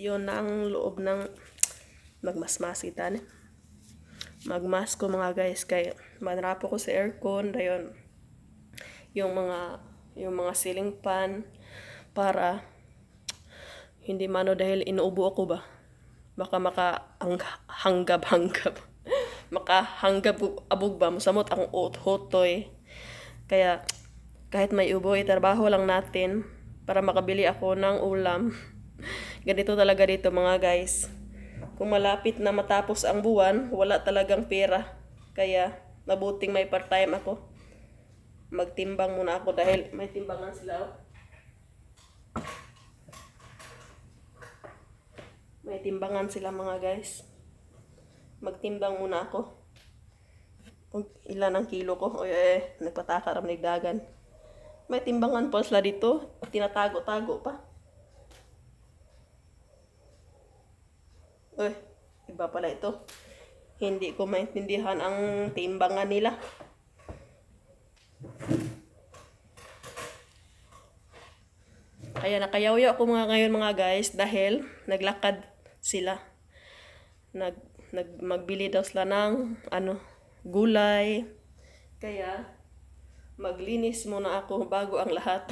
yun ang loob ng magmasmasitan. kita ko mga guys kay manrapo ko sa aircon dayon yung mga yung mga ceiling fan para hindi mano dahil inuubo ako ba baka maka hanggab hanggab maka hanggab abog ba masamot ang hotoy kaya kahit may ubo, eh, trabaho lang natin para makabili ako ng ulam. Ganito talaga dito mga guys. Kung malapit na matapos ang buwan, wala talagang pera. Kaya mabuting may part-time ako. Magtimbang muna ako dahil may timbangan sila. Oh. May timbangan sila mga guys. Magtimbang muna ako. Kung ilan ang kilo ko. Oy, eh, nagpatakaram nagdagan. May timbangan pa sila dito. Tinatago-tago pa. Uy, iba pala ito. Hindi ko maintindihan ang timbangan nila. Kaya nakayawyo ako mga ngayon mga guys dahil naglakad sila. Nag, nag magbili daw sila ng ano, gulay. Kaya maglinis muna ako bago ang lahat.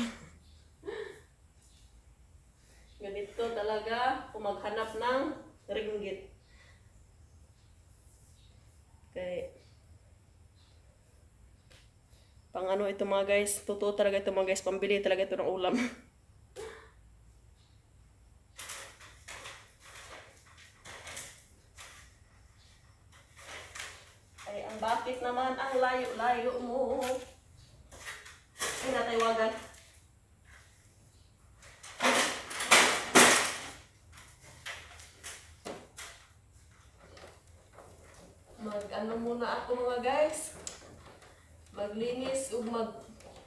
Ganito talaga kung maghanap ng ringgit. Okay. pang ano ito mga guys, totoo talaga ito mga guys, pambili talaga ito ng ulam. Ay, ang bakit naman ang layo-layo mo? Ay, natawagan.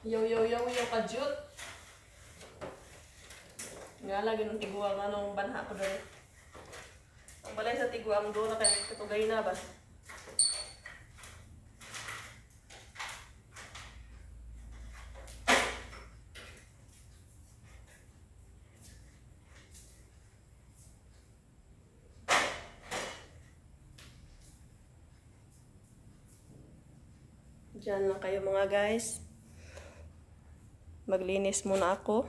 Yo, yo, yo, yo, kajut. Nga lagi ng tiguang anong banha ko doon. Ang balay sa tiguang doon na kayo katugay na ba? Diyan lang kayo mga guys. Maglinis muna ako.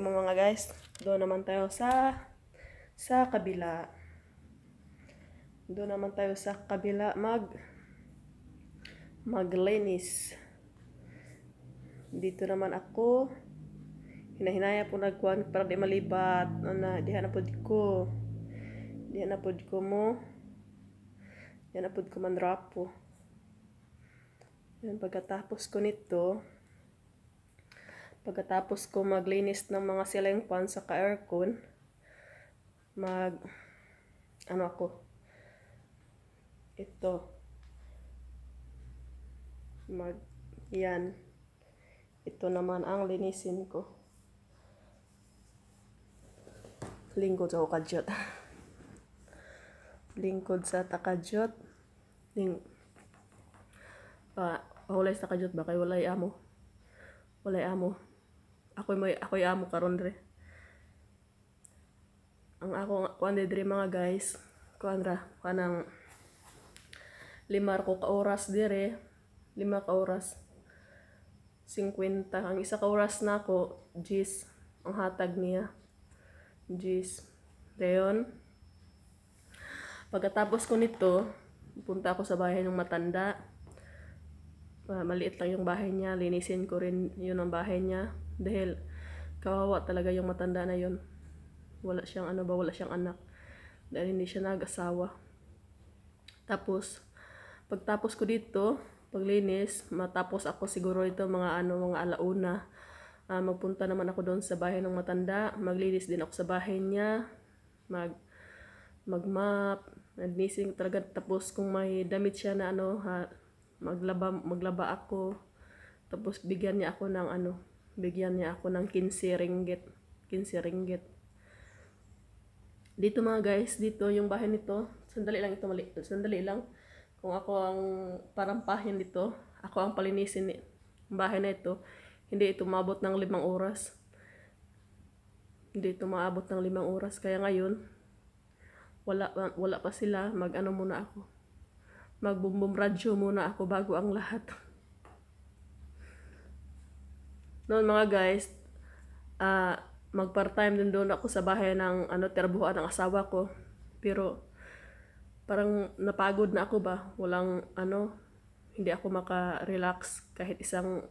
mo mga guys. Doon naman tayo sa sa kabila. Doon naman tayo sa kabila mag maglinis. Dito naman ako hinahinaya po nagkuhan para di malibat. Ana, diha na pod ko. Diha na pod ko mo. Diha na ko man po. Yan pagkatapos ko nito, Pagkatapos ko maglinis ng mga silengpan sa aircon mag, ano ako, ito, mag, yan, ito naman ang linisin ko. Lingkod sa ukadyot. Lingkod sa takadyot. Ling, pa, uh, hulay sa takadyot ba? Kay walay amo. Walay amo. Ako may ako amo karon dre. Ang ako kuan dre mga guys. Kuan ra kanang lima ko ka oras dire. Lima ka oras. 50 ang isa ka oras nako na jis ang hatag niya. Jis. Dayon. Pagkatapos ko nito, punta ako sa bahay ng matanda. Uh, maliit lang yung bahay niya. Linisin ko rin yun ang bahay niya. Dahil kawawa talaga yung matanda na yon. Wala siyang ano ba, wala siyang anak. Dahil hindi siya nag-asawa. Tapos, pagtapos ko dito, paglinis, matapos ako siguro ito mga ano, mga alauna. Uh, magpunta naman ako doon sa bahay ng matanda. Maglinis din ako sa bahay niya. Mag, magmap, Nising talaga tapos kung may damit siya na ano ha, maglaba maglaba ako. Tapos bigyan niya ako ng ano Bigyan niya ako ng 15 ringgit. 15 ringgit. Dito mga guys, dito yung bahay nito. Sandali lang ito, mali, sandali lang. Kung ako ang parampahin dito, ako ang palinisin ng bahay na ito. Hindi ito maabot ng limang oras. Hindi ito maabot ng limang oras. Kaya ngayon, wala, wala pa sila. Mag-ano muna ako. Magbumbum radyo muna ako bago ang lahat. noon mga guys, uh, mag-part-time din doon ako sa bahay ng ano, terbuhan ng asawa ko. Pero parang napagod na ako ba? Walang ano, hindi ako maka-relax kahit isang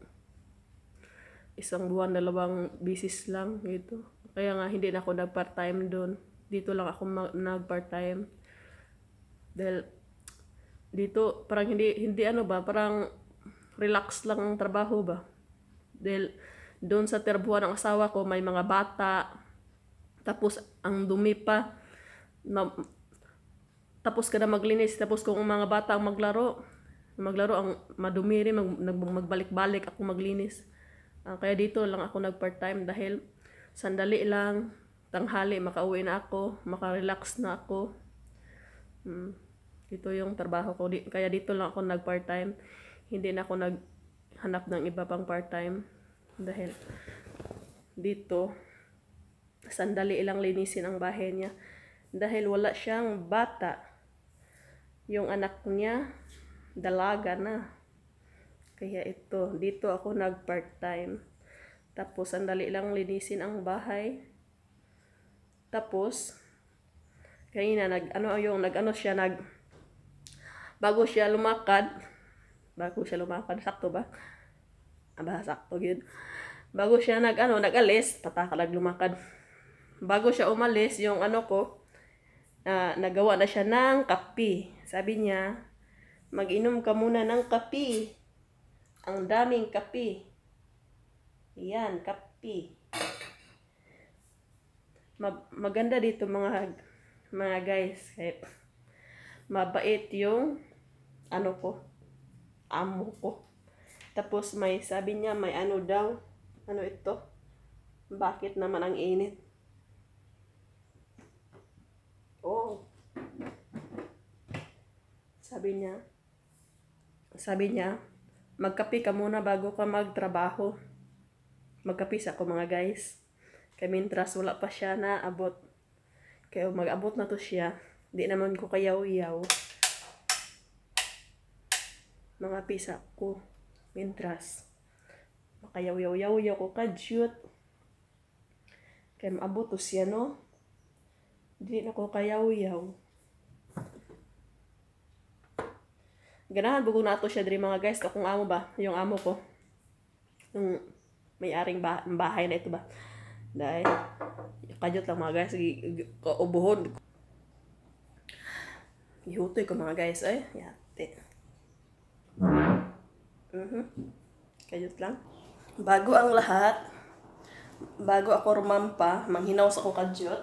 isang buwan, dalawang bisis lang gitu. Kaya nga hindi na ako nag-part-time doon. Dito lang ako nag-part-time. Dahil dito parang hindi hindi ano ba, parang relax lang ang trabaho ba. Dahil doon sa terbuhan ng asawa ko, may mga bata. Tapos ang dumi pa. Na, tapos ka na maglinis. Tapos kung mga bata ang maglaro, maglaro ang madumi rin, mag, magbalik-balik ako maglinis. Uh, kaya dito lang ako nag part-time dahil sandali lang, tanghali, makauwi na ako, makarelax na ako. Hmm. Ito yung trabaho ko. Di, kaya dito lang ako nag part-time. Hindi na ako nag hanap ng iba pang part-time dahil dito sandali ilang linisin ang bahay niya dahil wala siyang bata yung anak niya dalaga na kaya ito dito ako nag part-time tapos sandali lang linisin ang bahay tapos kanina nag ano yung nag ano siya nag bago siya lumakad bago siya lumakad sakto ba aba sakto gid bago siya nag ano nagalis patakalag lumakad bago siya umalis yung ano ko uh, nagawa na siya ng kape sabi niya mag-inom ka muna ng kape ang daming kape yan kape Mag maganda dito mga mga guys kahit mabait yung ano ko amo ko. Tapos may sabi niya may ano daw, ano ito? Bakit naman ang init? Oh. Sabi niya, sabi niya, magkape ka muna bago ka magtrabaho. Magkape sa ko mga guys. Kaya mintras wala pa siya na abot. Kaya mag-abot na to siya. Di naman ko kayaw-yaw mga pisa ko. Mintras, makayaw-yaw-yaw ko kadyot. Kaya maabotos siya, no? Di na ko kayaw-yaw. Ganahan, bugo na to siya diri mga guys. Kung amo ba? Yung amo ko. Yung may-aring bah bahay na ito ba? Dahil, kadyot lang mga guys. Kaubuhon. Ihutoy ko mga guys. Ay, yate. Mm-hmm. Kayot lang. Bago ang lahat, bago ako rumampa, manghinaw sa akong kadyot.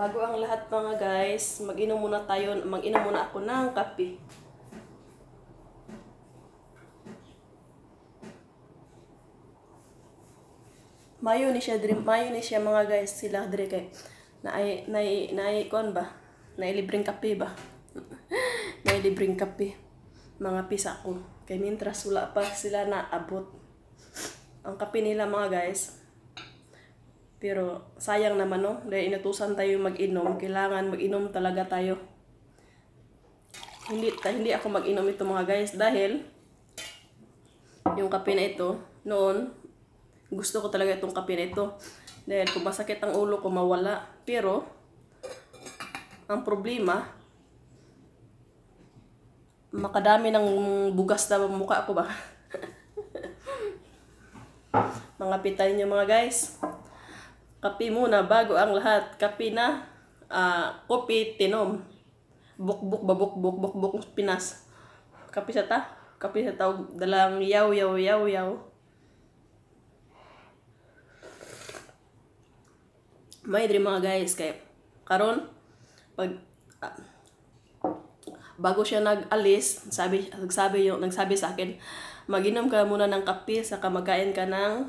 Bago ang lahat mga guys, mag-inom muna tayo, mag-inom muna ako ng kape. Mayo ni siya, mga guys, sila dre kay na na na kon ba? Nailibreng kape ba? nai Nailibreng kape mga pisa ko. Kay mintras wala pa sila naabot. Ang kape nila mga guys, pero sayang naman no, dahil inutusan tayo mag-inom, kailangan mag-inom talaga tayo. Hindi hindi ako mag-inom ito mga guys dahil yung kape na ito noon gusto ko talaga itong kape na ito dahil kung masakit ang ulo ko mawala. Pero ang problema makadami ng bugas na mukha ko ba? mga pitay niyo mga guys. Kape muna bago ang lahat. Kape na, uh, kopi, tinom. Bukbuk, babukbuk, bukbuk, buk, pinas. Kape sa ta. Kape sa tao. Dalang yaw, yaw, yaw, yaw. May dream mga guys. kay karon pag, uh, bago siya nag-alis, sabi, nagsabi, yung, nagsabi sa akin, maginom ka muna ng kape, saka magkain ka ng,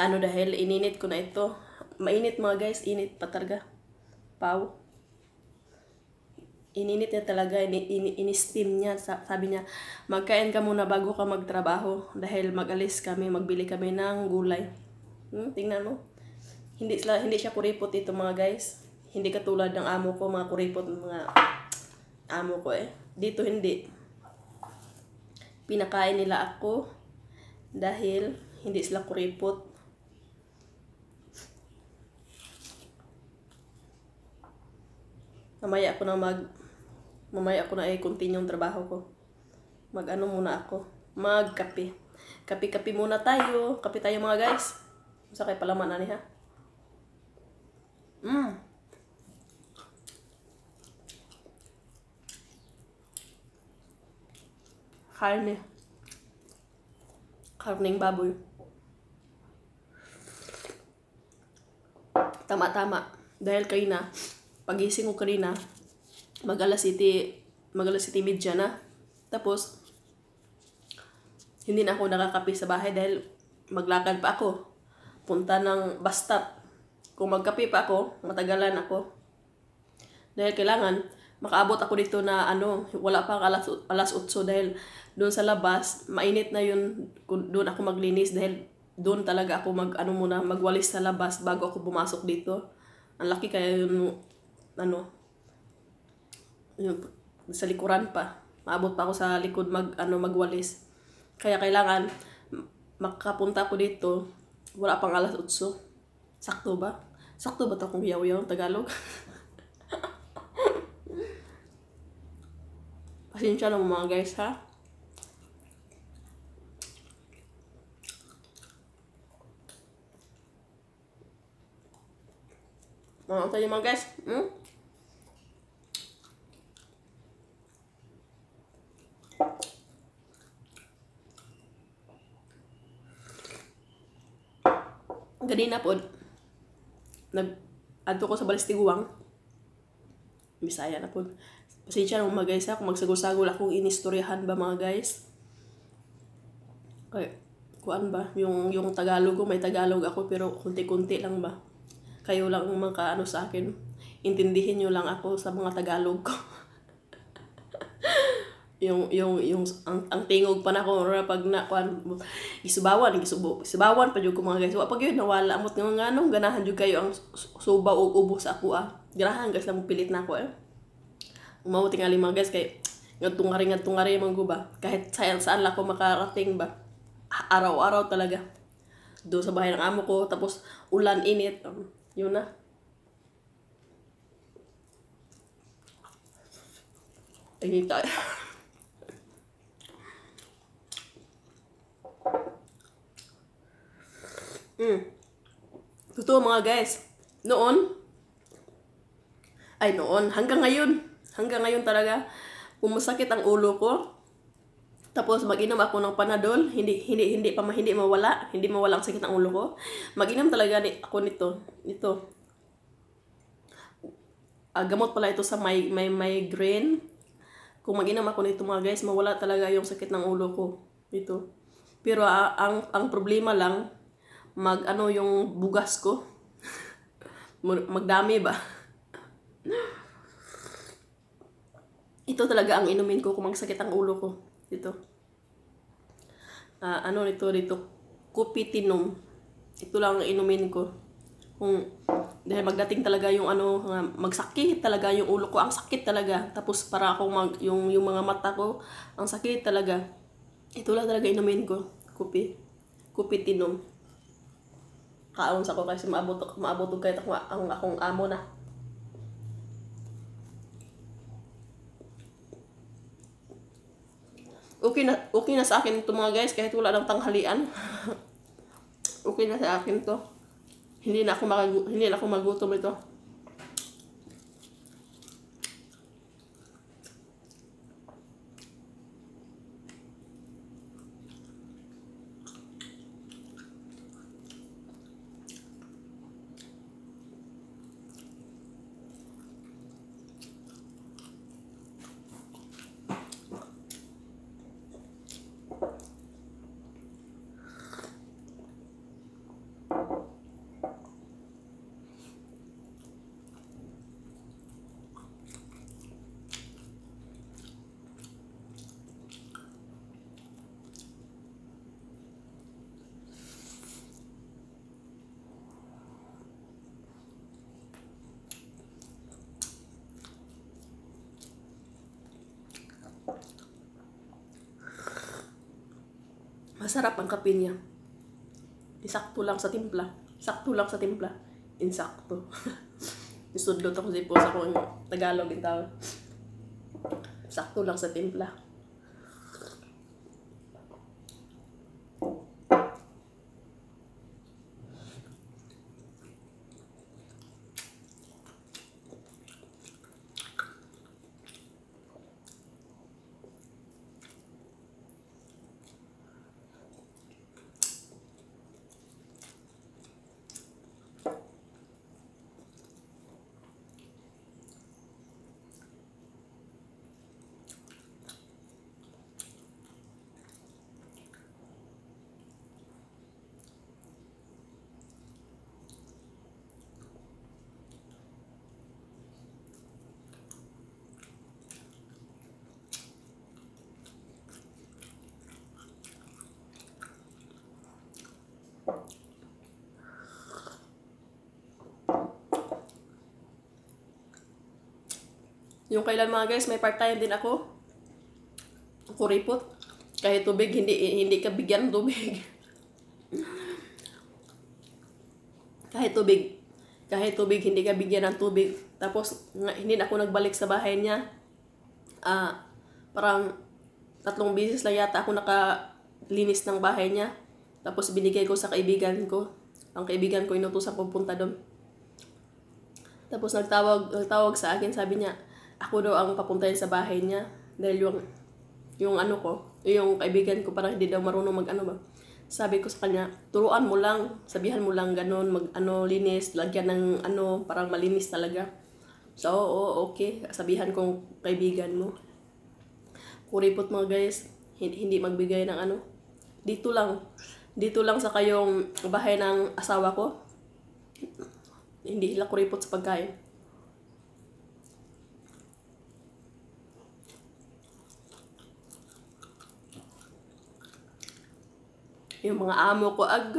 ano dahil ininit ko na ito, mainit mga guys, init pa talaga. Pau. Ininit niya talaga, in, in, in-steam niya. Sabi niya, magkain ka muna bago ka magtrabaho dahil magalis kami, magbili kami ng gulay. Hmm, tingnan mo. Hindi, sila, hindi siya kuripot ito mga guys. Hindi katulad ng amo ko, mga kuripot, mga amo ko eh. Dito hindi. Pinakain nila ako dahil hindi sila kuripot mamaya ako na mag mamaya ako na i eh, continue yung trabaho ko mag ano muna ako mag kape kape kape muna tayo kape tayo mga guys masakay pala man ani ha mm karne karneng baboy tama tama dahil kayo na pagising ko kanina, mag alas iti, mag alas iti midya na. Tapos, hindi na ako nakakapi sa bahay dahil maglakad pa ako. Punta ng bus stop. Kung magkapi pa ako, matagalan ako. Dahil kailangan, makaabot ako dito na ano, wala pang alas, alas 8 dahil doon sa labas, mainit na yun doon ako maglinis dahil doon talaga ako mag ano muna magwalis sa labas bago ako bumasok dito. Ang laki kaya yun ano, yung, sa likuran pa. Maabot pa ako sa likod mag, ano, magwalis. Kaya kailangan, makapunta ako dito, wala pang alas 8. Sakto ba? Sakto ba ito kung yaw-yaw Tagalog? Pasensya na mga guys ha. Ano tayo mga guys? Hmm? Kanina po, nag, adto ko sa Balistiguang. Bisaya na po. Pasensya na mga guys ha, kung magsagol-sagol akong inistoryahan ba mga guys. Okay, kuan ba? Yung, yung Tagalog ko, may Tagalog ako pero kunti-kunti lang ba? Kayo lang ang mga ano sa akin. Intindihin nyo lang ako sa mga Tagalog ko. yung yung yung ang, ang tingog pa nako ra pag na kuan gisubawan gisubo isubawan pa jud ko mga guys wa pag yun nawala amot nga nganong ganahan jud kayo ang suba ug ubo sa ako ah ganahan guys lang pilit na ko eh mao tingali mga guys kay ngadtong ari ngadtong ari man ba kahit saan saan lang ko makarating ba araw-araw talaga do sa bahay ng amo ko tapos ulan init um, yun na Thank you. Mm. Totoo mga guys. Noon, ay noon, hanggang ngayon, hanggang ngayon talaga, pumasakit ang ulo ko. Tapos maginom ako ng Panadol, hindi hindi hindi pa hindi mawala, hindi mawala ang sakit ng ulo ko. Maginom talaga ni, ako nito, nito. Uh, gamot pala ito sa may, may migraine. Kung maginom ako nito mga guys, mawala talaga yung sakit ng ulo ko dito. Pero uh, ang ang problema lang mag ano yung bugas ko. Magdami ba? Ito talaga ang inumin ko kung magsakit ang ulo ko. Ito. Uh, ano nito dito? Kupitinum. Ito lang ang inumin ko. Kung dahil magdating talaga yung ano, magsakit talaga yung ulo ko, ang sakit talaga. Tapos para akong mag, yung, yung mga mata ko, ang sakit talaga. Ito lang talaga inumin ko, kupi. Kupitinom kaon sa ko kasi maabot maabot kahit ako ang akong amo na okay na okay na sa akin to mga guys kahit wala nang tanghalian okay na sa akin to hindi na ako mag, hindi na ako magutom ito Masarap ang kape niya. Isakto lang sa timpla. Sakto lang sa timpla. Insakto. Isudlot ako sa ipos akong Tagalog yung tawag. Sakto lang sa timpla. Yung kailan mga guys, may part-time din ako. Kuripot. Kahit tubig, hindi, hindi ka bigyan tubig. kahit tubig, kahit tubig, hindi ka bigyan ng tubig. Tapos, hindi ako nagbalik sa bahay niya. Ah, uh, parang tatlong beses lang yata ako nakalinis ng bahay niya. Tapos, binigay ko sa kaibigan ko. Ang kaibigan ko, inutusan ko punta doon. Tapos, nagtawag, nagtawag sa akin, sabi niya, ako daw ang papuntahin sa bahay niya dahil yung yung ano ko, yung kaibigan ko parang hindi daw marunong mag-ano ba. Sabi ko sa kanya, turuan mo lang, sabihan mo lang ganun, mag-ano, linis, lagyan ng ano, parang malinis talaga. So, oo, okay, sabihan kong kaibigan mo. Kuripot mo guys, hindi magbigay ng ano. Dito lang, dito lang sa kayong bahay ng asawa ko. Hindi sila kuripot sa pagkain yung mga amo ko, ag,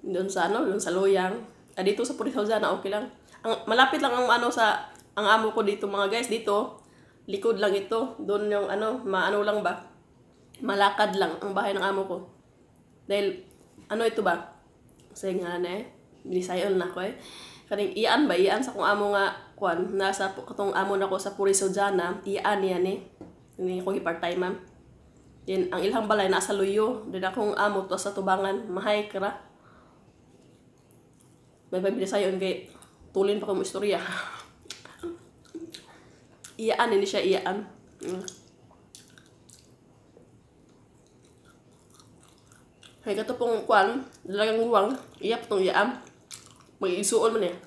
doon sa ano, doon sa Loyang. Ah, dito sa Puris Hausana, okay lang. Ang, malapit lang ang ano sa, ang amo ko dito mga guys, dito, likod lang ito. Doon yung ano, maano lang ba? Malakad lang ang bahay ng amo ko. Dahil, ano ito ba? Kasi nga na eh, binisayon na ko eh. Kaning iyan ba? Iyan sa kung amo nga, kwan, nasa katong amo na ko sa Puris Hausana, iyan yan eh. Hindi ko part-time ma'am din, ang ilang balay nasa luyo. Din akong amo ah, to sa tubangan. Mahay kara. May pamilya sayo. Kay, tulin pa kong istorya. iyaan, hindi siya iyaan. Mm. Hay ka pong kwan, dalagang guwang, iya patong iyaam. Mag-isuol mo eh.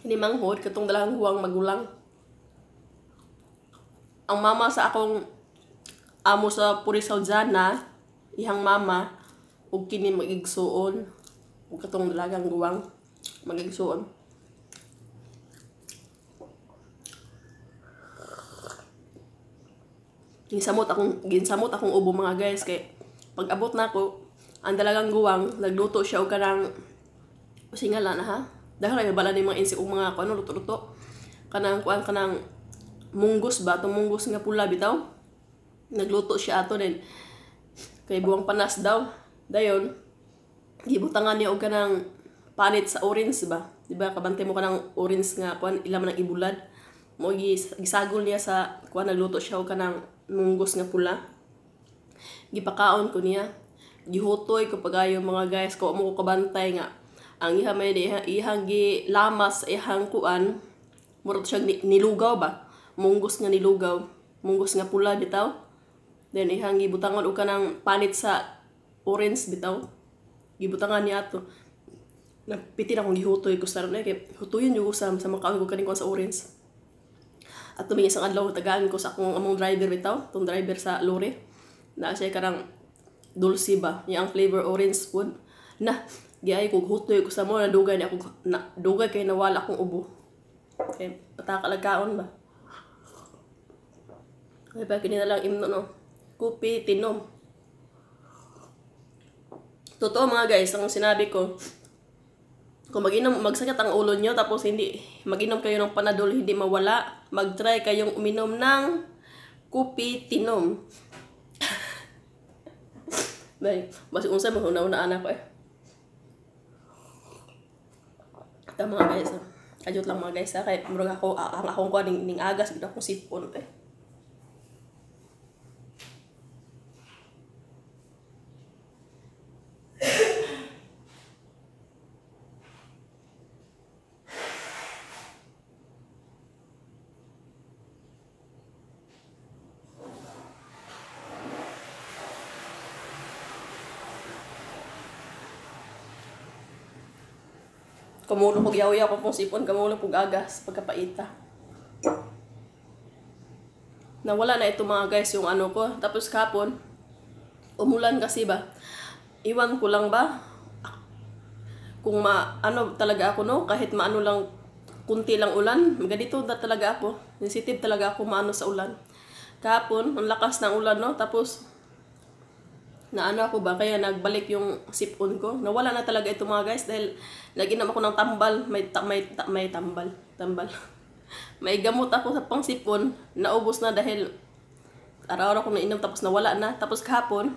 Hindi manghod, katong dalagang guwang magulang. Ang mama sa akong amo sa purisaw dana, ihang mama, ug kini magigsuon, ug katong dalagang guwang magigsuon. Ginsamot akong ginsamot akong ubo mga guys kay pag abot nako na ang dalagang guwang nagluto siya og kanang singala na ha. Dahil ay bala ni mga insi og mga ano luto-luto. Kanang kuan kanang munggos ba, tong munggos nga pula bitaw. Nagluto siya ato din. Kay buwang panas daw. Dayon, gibutangan niya og kanang panit sa orange ba? Di ba? Kabantay mo kanang orange nga kuan ila man ang ibulad. Mo gisagol niya sa kuan nagluto siya og kanang munggos nga pula. Gipakaon ko niya. Gihutoy ko pagayo mga guys ko mo ko kabantay nga ang iha may diha ihang gi lamas ihang kuan murot siya nilugaw ba munggos nga nilugaw munggos nga pula bitaw Then ihang gibutangan og kanang panit sa orange bitaw. Gibutangan niya ato. Napiti na kong gihutoy ko sa rin. Kaya hutoyin yung sa, sa mga ko kanin ko sa orange. At tumingin isang adlaw, tagaan ko sa akong among driver bitaw. Itong driver sa lorry. Na siya karang dulce ba. Niya ang flavor orange food. Na, giyay ko hutoy ko sa mo na dugay ni ako na dugay kay nawala akong ubo. Okay, patakalagkaon ba? Ay, pa kini na lang imno no. Kopi Tinom. Totoo mga guys, ang sinabi ko, kung mag-inom, magsakit ang ulo nyo, tapos hindi, mag-inom kayo ng panadol, hindi mawala, mag-try kayong uminom ng kopi tinom. Dahil, mas unsa mo, una-una ana ko eh. Ito mga guys, ajot ah. lang mga guys, ha? Ah. kahit murag ako, ang akong kuha ning, ning agas, gina akong sipon eh. Pamulo kog yaw ko pong sipon, kamulo kog agas, pagkapaita. Nawala na ito mga guys yung ano ko. Tapos kapon, umulan kasi ba? Iwan ko lang ba? Kung ma, ano talaga ako no, kahit maano lang, kunti lang ulan, ganito na talaga ako. Sensitive talaga ako maano sa ulan. Kapon, ang lakas ng ulan no, tapos na ano ako ba, kaya nagbalik yung sipon ko. Nawala na talaga ito mga guys dahil naginom ako ng tambal, may, ta may, ta may tambal, tambal. may gamot ako sa pang sipon, naubos na dahil araw-araw ko nainom tapos nawala na. Tapos kahapon,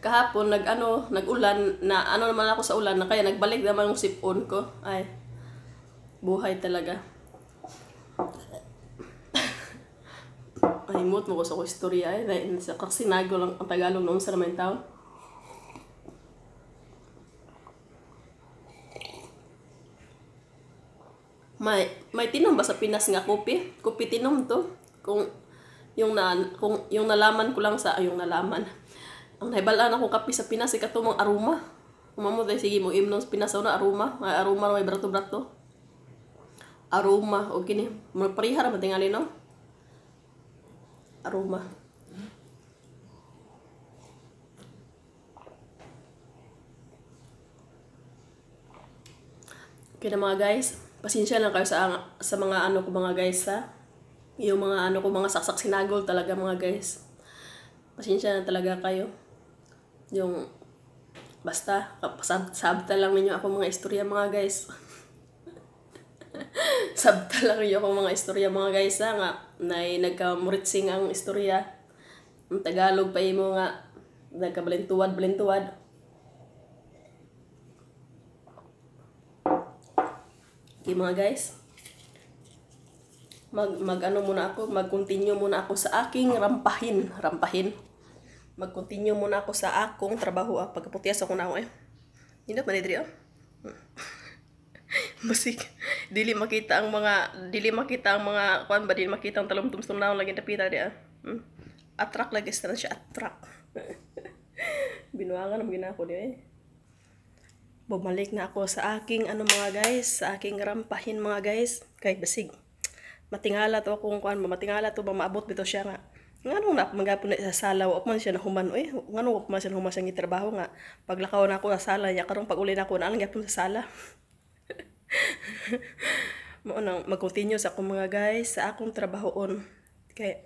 kahapon nag ano, nag-ulan, na ano naman ako sa ulan na kaya nagbalik naman yung sipon ko. Ay, buhay talaga. Kalimot mo ko sa ko istorya eh. Dahil sa kaksinago lang ang Tagalog noon sa naman taon. May, may tinom ba sa Pinas nga kopi? Kopi tinom to. Kung yung na kung yung nalaman ko lang sa yung nalaman. Ang nahibalaan akong kape sa Pinas ay katumang aroma. Kumamo tayo sige mo imnon sa Pinas oh, na aroma, may aroma may brato-brato. Aroma, okay ni. Mo parihara matingali no aroma. Okay na mga guys, pasensya lang kayo sa, sa mga ano ko mga guys ha. Yung mga ano ko mga saksak sinagol talaga mga guys. Pasensya na talaga kayo. Yung basta, sabta lang ninyo ako mga istorya mga guys. Sabtalaryo ko mga istorya mga guys ha nga. Nay nagkamuritsing ang istorya. Ang Tagalog pa imo nga. Nagkabalintuwad-balintuwad. Okay mga guys. Mag, mag ano muna ako, mag-continue muna ako sa aking rampahin. Rampahin. Mag-continue muna ako sa akong trabaho. Ah. Pagkaputias ako na ako eh. Hindi na, manidri oh basik dili makita ang mga dili makita ang mga kwan ba dili makita ang talumtumsum naon lagi dapita di ah. Hmm? Attract lagi sa siya attract. Binuangan ang ginako di eh. Bumalik na ako sa aking ano mga guys, sa aking rampahin mga guys. Kay basig. Matingala to akong kuan, matingala to ba maabot bito siya nga ngano na magapon sa sala wa man siya human eh ngano wa man siya human sa gitrabaho nga paglakaw na ako sa sala ya karong pag uli na ako na lang gyapon sa sala mo nang mag-continue sa akong mga guys sa akong trabaho on kay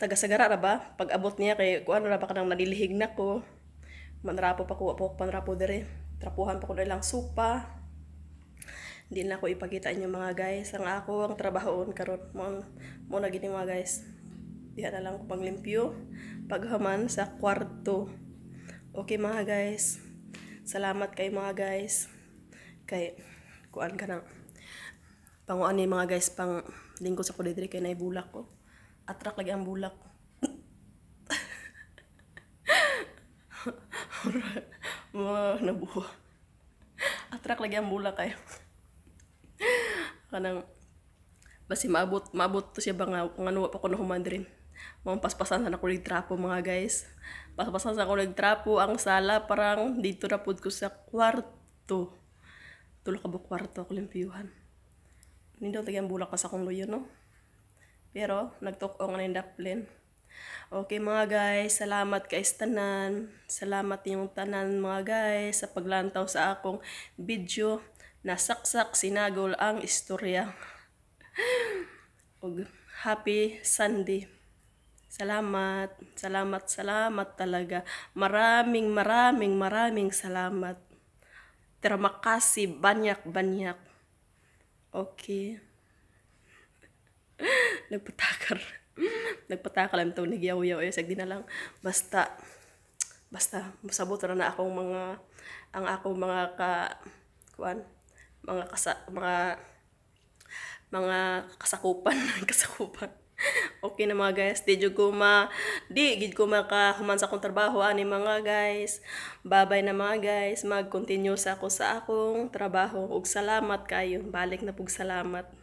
tagasagara ra ba pag abot niya kay kuan ra ba kanang nalilihig na ko manrapo pa ko apo panrapo dire trapuhan pa ko na lang supa hindi na ko ipakita inyo mga guys ang ako ang on karon mo mo na gini mga guys diha na lang ko panglimpyo paghaman sa kwarto okay mga guys salamat kay mga guys kay kuan ka ng panguan ni mga guys pang lingkod sa kulidri kay na bulak ko oh. attract lagi ang bulak mga nabuha atrak lagi ang bulak kayo kanang basi maabot maabot to siya bang nga ngano pa ko na humandrin mga paspasan sa nakulig trapo mga guys paspasan sa nakulig trapo ang sala parang dito na pud ko sa kwarto tulo ka bukwarto ko limpiyuhan. Nindaw tagyang bulak kas akong luyo, no? Pero, nagtukong na yung daplin. Okay mga guys, salamat kay tanan. Salamat yung tanan mga guys sa paglantaw sa akong video. na saksak sinagol ang istorya. Ug happy Sunday. Salamat, salamat, salamat talaga. Maraming, maraming, maraming salamat. Terima kasih banyak-banyak. Okay. Nagpatakar. Nagpatakar lang to. Nagyaw-yaw. Ayos, di na lang. Basta, basta, masabot na akong mga, ang akong mga ka, kuan, mga kasa, mga, mga kasakupan, kasakupan. okay na mga guys. Di ko ma... Di, gid ko makahuman sa akong trabaho. Ani mga guys. Babay na mga guys. Mag-continue sa ako sa akong trabaho. Ug salamat kayo. Balik na pug salamat.